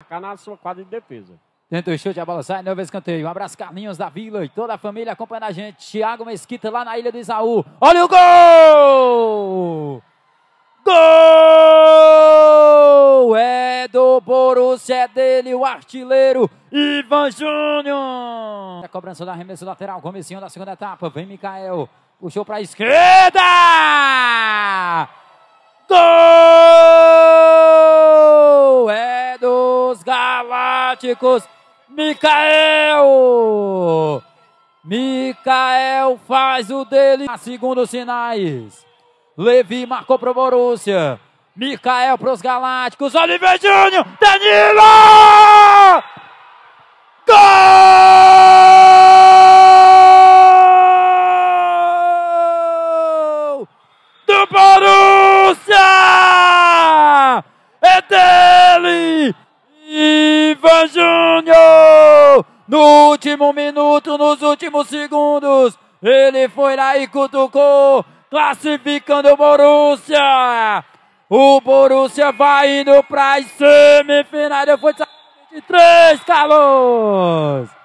marcar na sua quadra de defesa. Dentro do chute, a bola sai, nova escanteio. Um abraço, Carlinhos da Vila e toda a família acompanhando a gente. Thiago Mesquita lá na Ilha do Isaú. Olha o gol! Gol! É do Borussia, é dele o artilheiro Ivan Júnior. A cobrança da arremesso lateral, comecinho da segunda etapa. Vem Mikael, puxou para a esquerda! dos Galácticos, Micael! Micael faz o dele, ah, segundo sinais. Levi marcou pro Borussia. Micael pros Galácticos, Oliver Júnior, Danilo! Gol! Do Borussia! Júnior! No último minuto, nos últimos segundos, ele foi lá e cutucou, classificando o Borussia. O Borussia vai indo para as semifinais. Foi de três, Carlos!